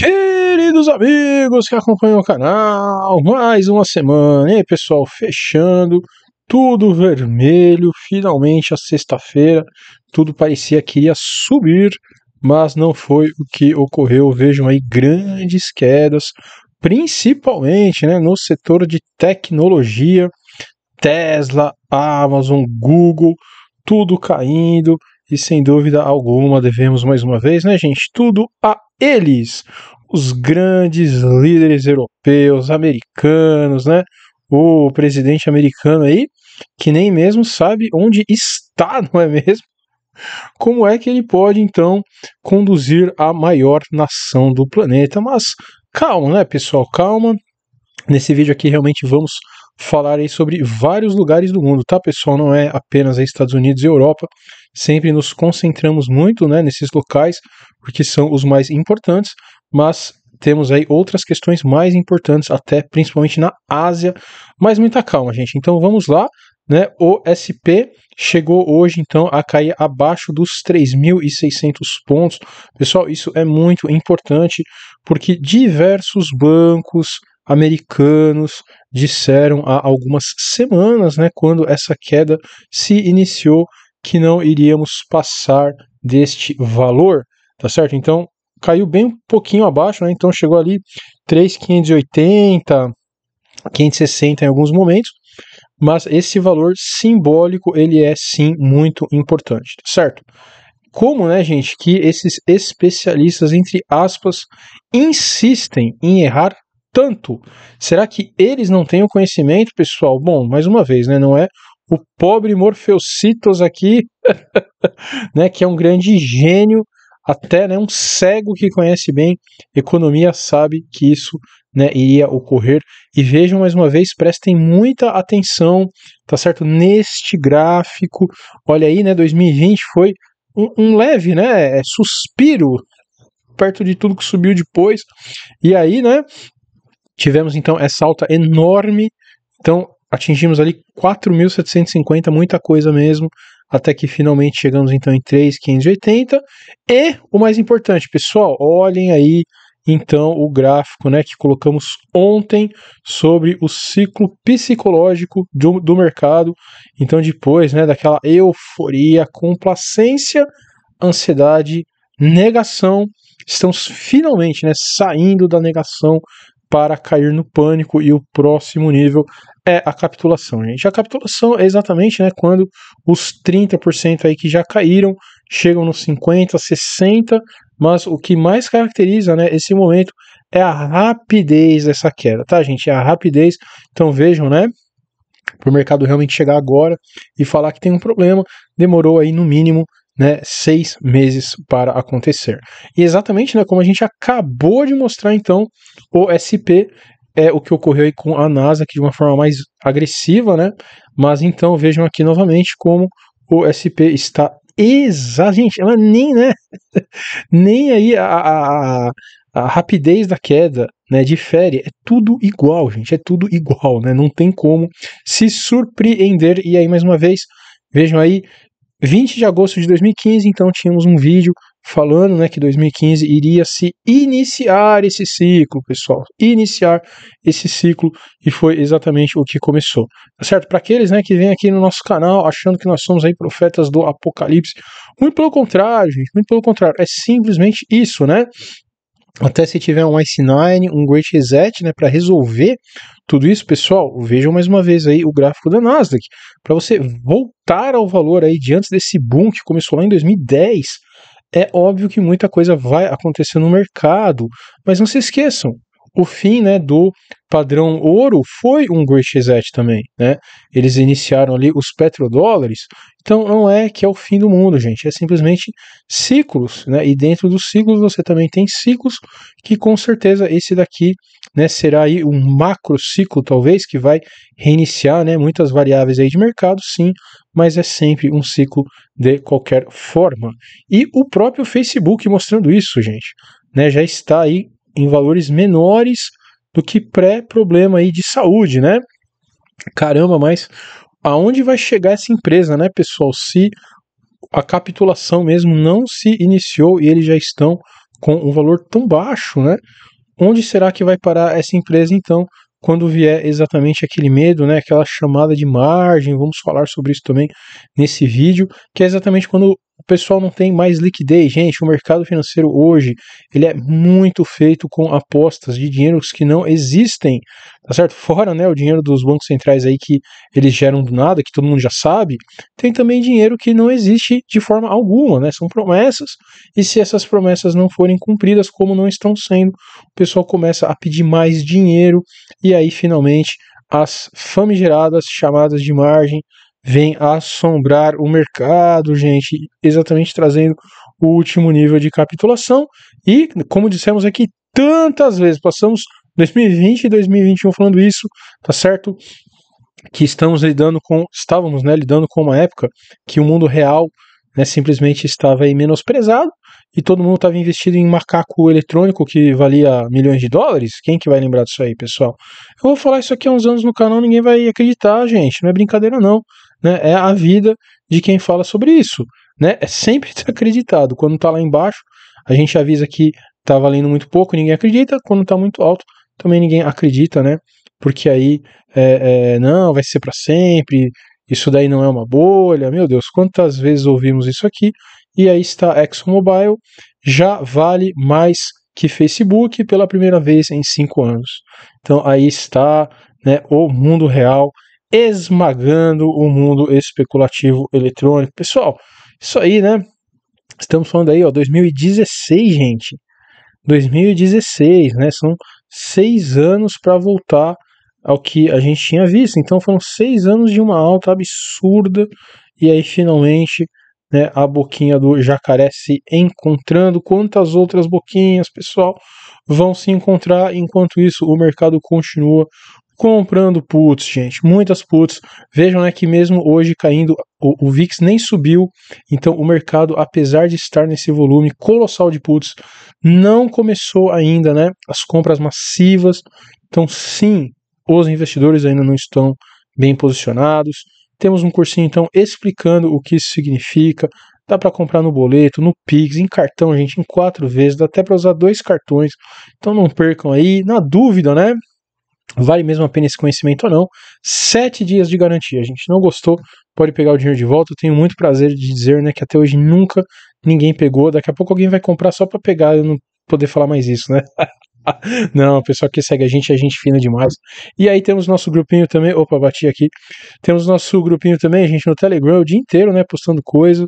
Queridos amigos que acompanham o canal, mais uma semana, hein, pessoal? Fechando tudo vermelho, finalmente a sexta-feira, tudo parecia que ia subir, mas não foi o que ocorreu. Vejam aí grandes quedas, principalmente né, no setor de tecnologia, Tesla, Amazon, Google, tudo caindo e sem dúvida alguma devemos mais uma vez, né, gente? Tudo a eles, os grandes líderes europeus, americanos, né? O presidente americano aí, que nem mesmo sabe onde está, não é mesmo? Como é que ele pode então conduzir a maior nação do planeta? Mas calma, né, pessoal? Calma. Nesse vídeo aqui realmente vamos falar aí sobre vários lugares do mundo, tá, pessoal? Não é apenas Estados Unidos e Europa. Sempre nos concentramos muito né, nesses locais, porque são os mais importantes, mas temos aí outras questões mais importantes, até principalmente na Ásia. Mas muita calma, gente. Então vamos lá. Né? O SP chegou hoje então a cair abaixo dos 3.600 pontos. Pessoal, isso é muito importante porque diversos bancos americanos disseram há algumas semanas, né, quando essa queda se iniciou, que não iríamos passar deste valor, tá certo? Então, caiu bem um pouquinho abaixo, né? Então, chegou ali 3,580, 560 em alguns momentos, mas esse valor simbólico, ele é sim muito importante, tá certo? Como, né, gente, que esses especialistas, entre aspas, insistem em errar tanto? Será que eles não têm o conhecimento, pessoal? Bom, mais uma vez, né, não é o pobre Morfeucitos aqui, né, que é um grande gênio, até né, um cego que conhece bem economia sabe que isso né, iria ocorrer. E vejam mais uma vez, prestem muita atenção, tá certo? Neste gráfico, olha aí, né, 2020 foi um, um leve, né, é, suspiro perto de tudo que subiu depois. E aí, né, tivemos então essa alta enorme. Então, atingimos ali 4.750, muita coisa mesmo, até que finalmente chegamos então em 3.580. E o mais importante, pessoal, olhem aí então o gráfico né, que colocamos ontem sobre o ciclo psicológico do, do mercado. Então, depois né, daquela euforia, complacência, ansiedade, negação, estamos finalmente né, saindo da negação para cair no pânico e o próximo nível é a capitulação, gente. A capitulação é exatamente né, quando os 30% aí que já caíram chegam nos 50%, 60%, mas o que mais caracteriza né, esse momento é a rapidez dessa queda, tá, gente? É a rapidez. Então vejam, né? Para o mercado realmente chegar agora e falar que tem um problema, demorou aí no mínimo né, seis meses para acontecer. E exatamente né, como a gente acabou de mostrar, então, o SP é o que ocorreu aí com a NASA, que de uma forma mais agressiva, né? Mas então vejam aqui novamente como o SP está exa... Gente, ela nem, né? nem aí a, a, a, rapidez da queda, né? Difere. É tudo igual, gente. É tudo igual, né? Não tem como se surpreender. E aí, mais uma vez, vejam aí, 20 de agosto de 2015, então tínhamos um vídeo falando né, que 2015 iria se iniciar esse ciclo, pessoal. Iniciar esse ciclo e foi exatamente o que começou. Tá certo? Para aqueles né, que vêm aqui no nosso canal achando que nós somos aí profetas do Apocalipse, muito pelo contrário, gente, muito pelo contrário. É simplesmente isso, né? Até se tiver um Ice nine um Great Reset, né, para resolver tudo isso, pessoal, vejam mais uma vez aí o gráfico da Nasdaq, para você voltar ao valor aí de antes desse boom que começou lá em 2010, é óbvio que muita coisa vai acontecer no mercado, mas não se esqueçam, o fim né, do padrão ouro foi um Great Reset também. Né? Eles iniciaram ali os petrodólares. Então não é que é o fim do mundo, gente. É simplesmente ciclos. Né? E dentro dos ciclos você também tem ciclos que com certeza esse daqui né, será aí um macro ciclo, talvez, que vai reiniciar né, muitas variáveis aí de mercado, sim mas é sempre um ciclo de qualquer forma. E o próprio Facebook mostrando isso, gente, né, já está aí em valores menores do que pré-problema aí de saúde, né? Caramba, mas aonde vai chegar essa empresa, né, pessoal? Se a capitulação mesmo não se iniciou e eles já estão com um valor tão baixo, né? Onde será que vai parar essa empresa então quando vier exatamente aquele medo, né, aquela chamada de margem, vamos falar sobre isso também nesse vídeo, que é exatamente quando pessoal não tem mais liquidez. Gente, o mercado financeiro hoje, ele é muito feito com apostas de dinheiros que não existem, tá certo? Fora, né, o dinheiro dos bancos centrais aí que eles geram do nada, que todo mundo já sabe, tem também dinheiro que não existe de forma alguma, né? São promessas, e se essas promessas não forem cumpridas, como não estão sendo, o pessoal começa a pedir mais dinheiro e aí finalmente as famigeradas chamadas de margem vem assombrar o mercado, gente, exatamente trazendo o último nível de capitulação. E, como dissemos aqui tantas vezes, passamos 2020 e 2021 falando isso, tá certo? Que estamos lidando com, estávamos né, lidando com uma época que o mundo real né, simplesmente estava aí menosprezado e todo mundo estava investido em macaco eletrônico que valia milhões de dólares. Quem que vai lembrar disso aí, pessoal? Eu vou falar isso aqui há uns anos no canal, ninguém vai acreditar, gente. Não é brincadeira, não né, é a vida de quem fala sobre isso. Né? É sempre desacreditado. Quando está lá embaixo, a gente avisa que está valendo muito pouco, ninguém acredita. Quando está muito alto, também ninguém acredita, né? Porque aí, é, é, não, vai ser para sempre, isso daí não é uma bolha. Meu Deus, quantas vezes ouvimos isso aqui? E aí está ExxonMobil, já vale mais que Facebook pela primeira vez em cinco anos. Então aí está né, o mundo real esmagando o mundo especulativo eletrônico. Pessoal, isso aí, né? Estamos falando aí, ó, 2016, gente. 2016, né? São seis anos para voltar ao que a gente tinha visto. Então foram seis anos de uma alta absurda e aí finalmente né, a boquinha do jacaré se encontrando. Quantas outras boquinhas, pessoal, vão se encontrar? Enquanto isso, o mercado continua comprando puts, gente. Muitas puts. Vejam né, que mesmo hoje caindo, o, o, VIX nem subiu. Então o mercado, apesar de estar nesse volume colossal de puts, não começou ainda né, as compras massivas. Então sim, os investidores ainda não estão bem posicionados. Temos um cursinho então explicando o que isso significa. Dá para comprar no boleto, no Pix, em cartão, gente, em quatro vezes. Dá até para usar dois cartões. Então não percam aí. Na dúvida, né? Vale mesmo a pena esse conhecimento ou não? Sete dias de garantia. A gente não gostou, pode pegar o dinheiro de volta. Eu tenho muito prazer de dizer né, que até hoje nunca ninguém pegou. Daqui a pouco alguém vai comprar só para pegar. e não poder falar mais isso, né? Não, o pessoal que segue a gente é gente fina demais. E aí temos nosso grupinho também. Opa, bati aqui. Temos nosso grupinho também, a gente no Telegram o dia inteiro, né? Postando coisa.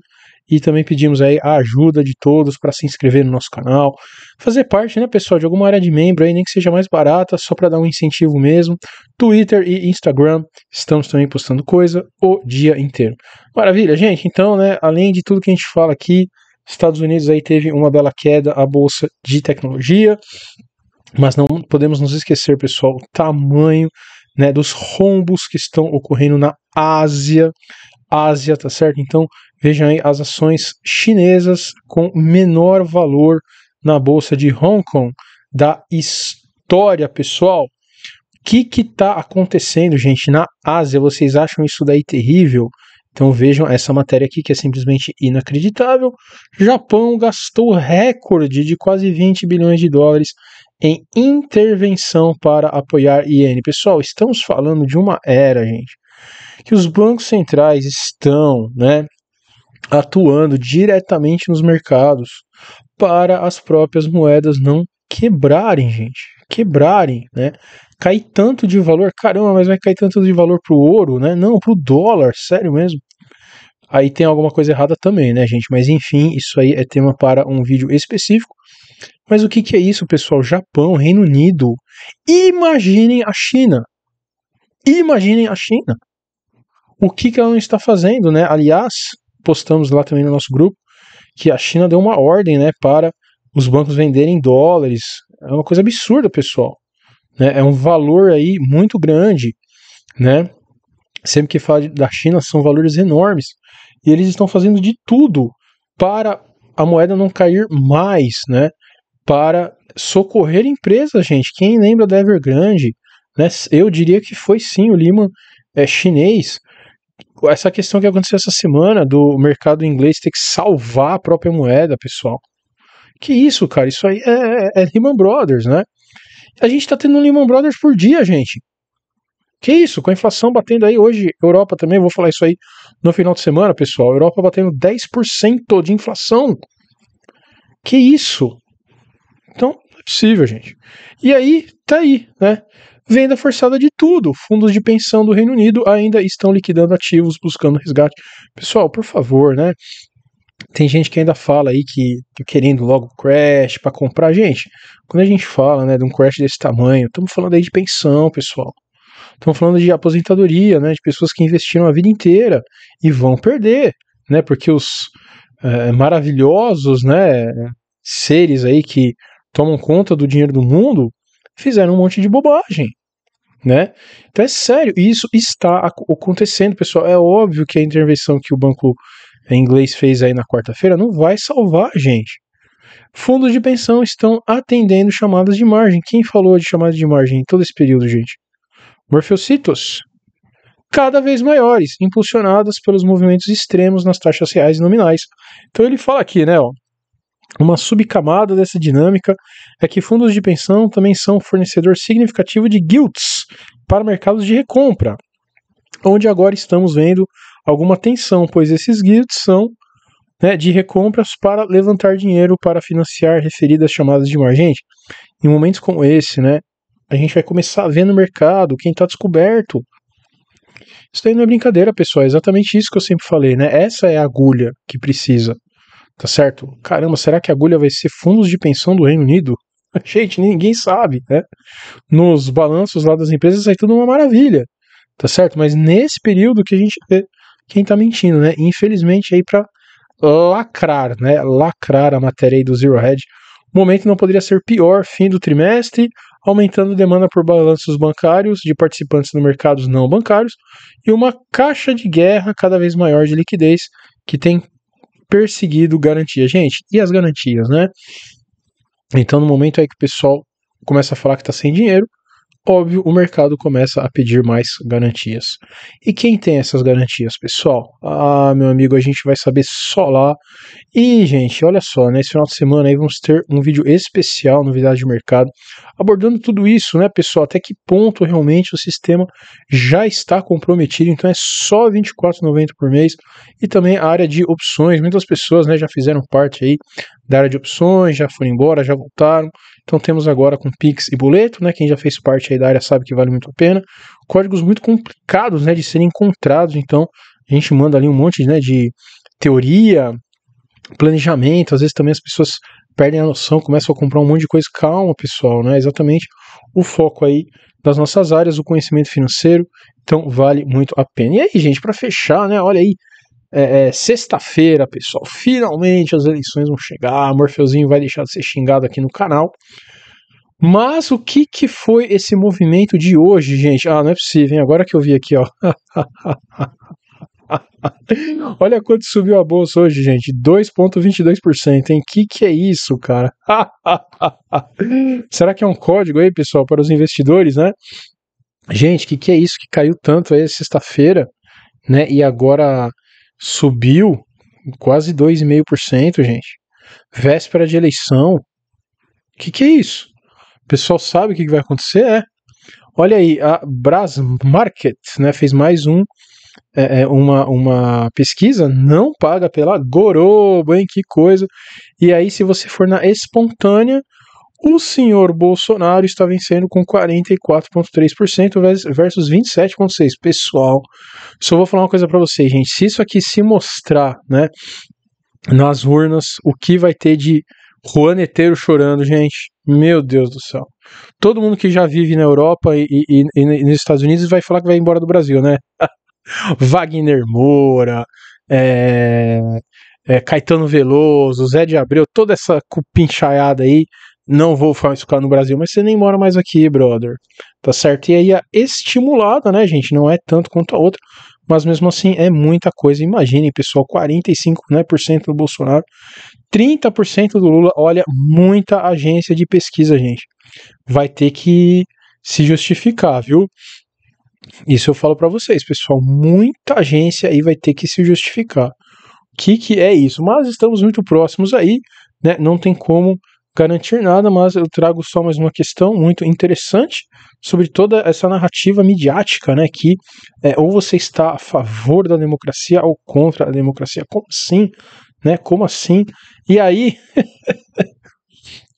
E também pedimos aí a ajuda de todos para se inscrever no nosso canal, fazer parte, né, pessoal, de alguma área de membro aí, nem que seja mais barata, só para dar um incentivo mesmo. Twitter e Instagram, estamos também postando coisa o dia inteiro. Maravilha, gente. Então, né, além de tudo que a gente fala aqui, Estados Unidos aí teve uma bela queda a bolsa de tecnologia, mas não podemos nos esquecer, pessoal, o tamanho né, dos rombos que estão ocorrendo na Ásia. Ásia, tá certo? Então, Vejam aí as ações chinesas com menor valor na bolsa de Hong Kong da história, pessoal. O que está acontecendo, gente, na Ásia? Vocês acham isso daí terrível? Então vejam essa matéria aqui que é simplesmente inacreditável. Japão gastou recorde de quase 20 bilhões de dólares em intervenção para apoiar iene. Pessoal, estamos falando de uma era, gente, que os bancos centrais estão, né, atuando diretamente nos mercados para as próprias moedas não quebrarem, gente. Quebrarem, né? Cair tanto de valor, caramba, mas vai cair tanto de valor pro ouro, né? Não, pro dólar, sério mesmo. Aí tem alguma coisa errada também, né, gente? Mas enfim, isso aí é tema para um vídeo específico. Mas o que, que é isso, pessoal? Japão, Reino Unido. Imaginem a China. Imaginem a China. O que, que ela não está fazendo, né? Aliás, postamos lá também no nosso grupo, que a China deu uma ordem né, para os bancos venderem dólares. É uma coisa absurda, pessoal. Né? É um valor aí muito grande. Né? Sempre que fala da China, são valores enormes. E eles estão fazendo de tudo para a moeda não cair mais, né? Para socorrer empresas, gente. Quem lembra da Evergrande? Né? Eu diria que foi sim o Lehman é, chinês, essa questão que aconteceu essa semana do mercado inglês ter que salvar a própria moeda, pessoal. Que isso, cara? Isso aí é, é, é Lehman Brothers, né? A gente tá tendo um Lehman Brothers por dia, gente. Que isso, com a inflação batendo aí hoje, Europa também, vou falar isso aí no final de semana, pessoal. Europa batendo 10% de inflação. Que isso? Então, é possível, gente. E aí, tá aí, né? Venda forçada de tudo. Fundos de pensão do Reino Unido ainda estão liquidando ativos buscando resgate. Pessoal, por favor, né? Tem gente que ainda fala aí que tá querendo logo crash para comprar. Gente, quando a gente fala, né, de um crash desse tamanho, estamos falando aí de pensão, pessoal. Estamos falando de aposentadoria, né, de pessoas que investiram a vida inteira e vão perder, né, porque os é, maravilhosos, né, seres aí que tomam conta do dinheiro do mundo fizeram um monte de bobagem né? Então é sério, isso está acontecendo, pessoal. É óbvio que a intervenção que o banco é, inglês fez aí na quarta-feira não vai salvar a gente. Fundos de pensão estão atendendo chamadas de margem. Quem falou de chamadas de margem em todo esse período, gente? Morfeocitos. Cada vez maiores, impulsionadas pelos movimentos extremos nas taxas reais e nominais. Então ele fala aqui, né? Ó, uma subcamada dessa dinâmica é que fundos de pensão também são fornecedor significativo de guilts para mercados de recompra, onde agora estamos vendo alguma tensão, pois esses guilts são né, de recompras para levantar dinheiro para financiar referidas chamadas de margem. Gente, em momentos como esse, né, a gente vai começar a ver no mercado quem está descoberto. Isso daí não é brincadeira, pessoal. É exatamente isso que eu sempre falei, né? Essa é a agulha que precisa tá certo? Caramba, será que a agulha vai ser fundos de pensão do Reino Unido? Gente, ninguém sabe, né? Nos balanços lá das empresas sai é tudo uma maravilha, tá certo? Mas nesse período que a gente vê quem tá mentindo, né? Infelizmente aí para lacrar, né? Lacrar a matéria aí do Zero Hedge. O momento não poderia ser pior, fim do trimestre, aumentando demanda por balanços bancários de participantes no mercados não bancários e uma caixa de guerra cada vez maior de liquidez que tem perseguido garantia. Gente, e as garantias, né? Então, no momento aí que o pessoal começa a falar que está sem dinheiro, óbvio, o mercado começa a pedir mais garantias. E quem tem essas garantias, pessoal? Ah, meu amigo, a gente vai saber só lá. E, gente, olha só, nesse né, final de semana aí vamos ter um vídeo especial, novidade de mercado, abordando tudo isso, né, pessoal? Até que ponto realmente o sistema já está comprometido? Então é só R$ 24,90 por mês. E também a área de opções. Muitas pessoas né, já fizeram parte aí da área de opções, já foram embora, já voltaram. Então temos agora com Pix e boleto, né? Quem já fez parte aí da área sabe que vale muito a pena. Códigos muito complicados, né, de serem encontrados. Então a gente manda ali um monte, né, de teoria, planejamento, às vezes também as pessoas perdem a noção, começam a comprar um monte de coisa. Calma, pessoal, né? Exatamente o foco aí das nossas áreas, o conhecimento financeiro. Então, vale muito a pena. E aí, gente, para fechar, né? Olha aí, é, é, sexta-feira, pessoal. Finalmente as eleições vão chegar. Morfeuzinho vai deixar de ser xingado aqui no canal. Mas o que, que foi esse movimento de hoje, gente? Ah, não é possível, hein? Agora que eu vi aqui, ó. Olha quanto subiu a bolsa hoje, gente. 2,22%, hein? Que que é isso, cara? Será que é um código aí, pessoal, para os investidores, né? Gente, que que é isso que caiu tanto aí sexta-feira, né? E agora subiu quase 2,5%, gente. Véspera de eleição. Que que é isso? O pessoal sabe o que, vai acontecer, é? Olha aí, a Brasmarket, né, fez mais um é, é, uma, uma pesquisa, não paga pela Gorobo, hein? Que coisa. E aí, se você for na espontânea, o senhor Bolsonaro está vencendo com 44,3% versus 27,6%. Pessoal, só vou falar uma coisa para vocês, gente. Se isso aqui se mostrar, né, nas urnas, o que vai ter de Juaneteiro chorando, gente. Meu Deus do céu. Todo mundo que já vive na Europa e, e, e, nos Estados Unidos vai falar que vai embora do Brasil, né? Wagner Moura, é, é, Caetano Veloso, Zé de Abreu, toda essa cupinchaiada aí. Não vou ficar no Brasil, mas você nem mora mais aqui, brother. Tá certo? E aí a é estimulada, né, gente? Não é tanto quanto a outra, mas mesmo assim é muita coisa. Imaginem, pessoal, 45% né, por cento do Bolsonaro, 30% do Lula. Olha, muita agência de pesquisa, gente. Vai ter que se justificar, viu? Isso eu falo para vocês, pessoal. Muita agência aí vai ter que se justificar. O que, que é isso? Mas estamos muito próximos aí, né? Não tem como garantir nada, mas eu trago só mais uma questão muito interessante sobre toda essa narrativa midiática, né? Que é, ou você está a favor da democracia ou contra a democracia. Como assim? Né? Como assim? E aí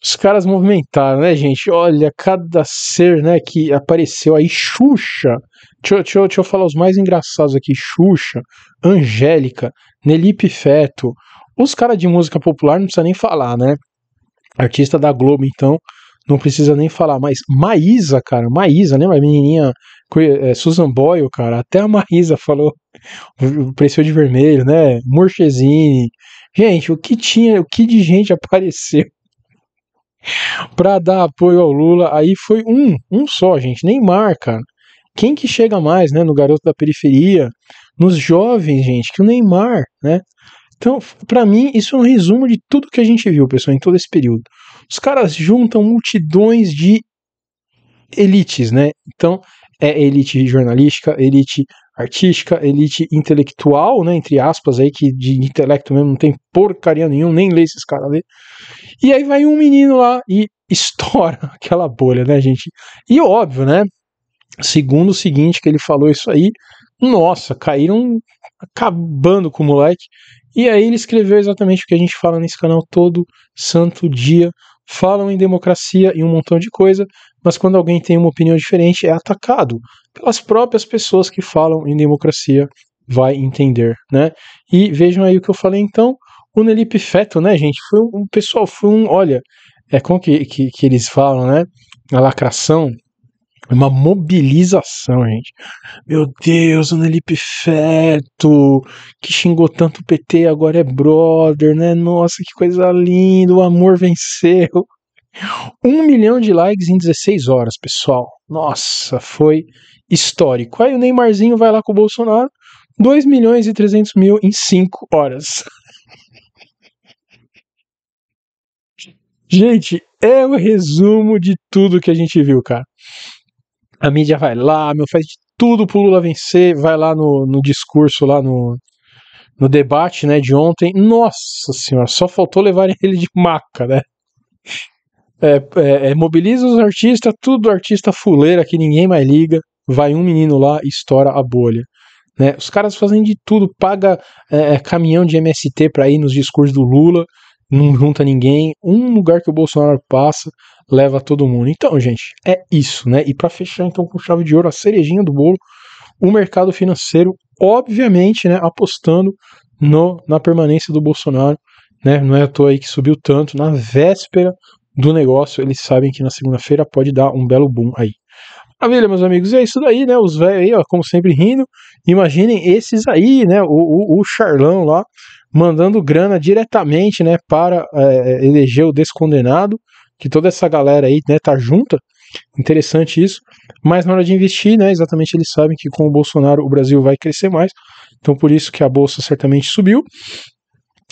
Os caras movimentaram, né, gente? Olha, cada ser, né, que apareceu aí, Xuxa. Deixa, deixa, deixa eu falar os mais engraçados aqui: Xuxa, Angélica, Nelipe Feto. Os caras de música popular não precisa nem falar, né? Artista da Globo, então, não precisa nem falar. Mas Maísa, cara, Maísa, lembra a menininha é, Susan Boyle, cara? Até a Maísa falou, preciou de vermelho, né? Morchezine. Gente, o que tinha, o que de gente apareceu para dar apoio ao Lula. Aí foi um, um só, gente. Neymar, cara. Quem que chega mais, né, no garoto da periferia, nos jovens, gente, que o Neymar, né? Então, para mim, isso é um resumo de tudo que a gente viu, pessoal, em todo esse período. Os caras juntam multidões de elites, né? Então, é elite jornalística, elite artística, elite intelectual, né, entre aspas aí que de intelecto mesmo não tem porcaria nenhuma, nem lê esses caras ler. E aí vai um menino lá e estoura aquela bolha, né, gente? E óbvio, né? Segundo o seguinte que ele falou isso aí, nossa, caíram acabando com o moleque. E aí ele escreveu exatamente o que a gente fala nesse canal todo santo dia. Falam em democracia e um montão de coisa, mas quando alguém tem uma opinião diferente é atacado pelas próprias pessoas que falam em democracia, vai entender, né? E vejam aí o que eu falei então, o Nelipe Feto, né, gente? Foi um, pessoal, foi um. Olha, é como que, que, que eles falam, né? A lacração. É uma mobilização, gente. Meu Deus, o Nelipe Feto, que xingou tanto o PT, agora é brother, né? Nossa, que coisa linda, o amor venceu. Um milhão de likes em 16 horas, pessoal. Nossa, foi histórico. Aí o Neymarzinho vai lá com o Bolsonaro, 2 milhões e 300 mil em 5 horas. Gente, é o resumo de tudo que a gente viu, cara. A mídia vai lá, meu, faz de tudo pro Lula vencer, vai lá no, no discurso, lá no, no debate, né, de ontem. Nossa senhora, só faltou levar ele de maca, né? É, é, é, mobiliza os artistas, tudo artista fuleira que ninguém mais liga. Vai um menino lá e estoura a bolha. Né? Os caras fazem de tudo, paga é, é caminhão de MST para ir nos discursos do Lula, não junta ninguém. Um lugar que o Bolsonaro passa, leva todo mundo. Então, gente, é isso, né? E para fechar então com chave de ouro, a cerejinha do bolo, o mercado financeiro, obviamente, né, apostando no, na permanência do Bolsonaro, né? Não é à toa aí que subiu tanto na véspera do negócio, eles sabem que na segunda-feira pode dar um belo boom aí. Maravilha, meus amigos, é isso daí, né? Os velhos aí, ó, como sempre rindo. Imaginem esses aí, né? O, o, o Charlão lá, mandando grana diretamente né, para é, eleger o descondenado, que toda essa galera aí né, tá junta. Interessante isso. Mas na hora de investir, né, exatamente eles sabem que com o Bolsonaro o Brasil vai crescer mais. Então por isso que a bolsa certamente subiu.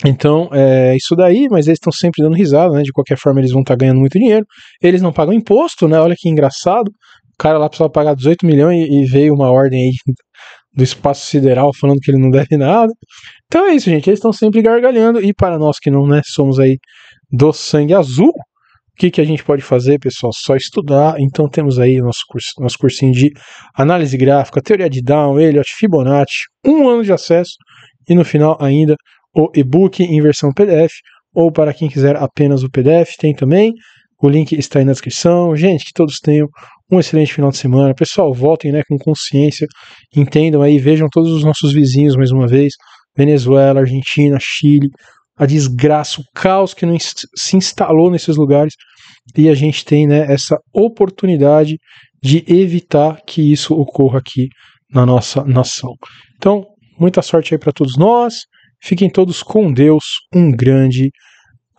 Então, é isso daí, mas eles estão sempre dando risada, né? De qualquer forma, eles vão estar tá ganhando muito dinheiro. Eles não pagam imposto, né? Olha que engraçado. O cara lá precisava pagar 18 milhões e, e veio uma ordem aí do espaço sideral falando que ele não deve nada. Então é isso, gente. Eles estão sempre gargalhando. E para nós que não né, somos aí do sangue azul, o que, que a gente pode fazer, pessoal? Só estudar. Então temos aí o nosso, curso, nosso cursinho de análise gráfica, teoria de Down, Elliot, Fibonacci, um ano de acesso e no final ainda o e-book em versão PDF. Ou para quem quiser apenas o PDF, tem também. O link está aí na descrição. Gente, que todos tenham um excelente final de semana. Pessoal, voltem né, com consciência, entendam aí, vejam todos os nossos vizinhos mais uma vez: Venezuela, Argentina, Chile, a desgraça, o caos que se instalou nesses lugares. E a gente tem né, essa oportunidade de evitar que isso ocorra aqui na nossa nação. Então, muita sorte aí para todos nós. Fiquem todos com Deus. Um grande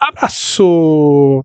abraço!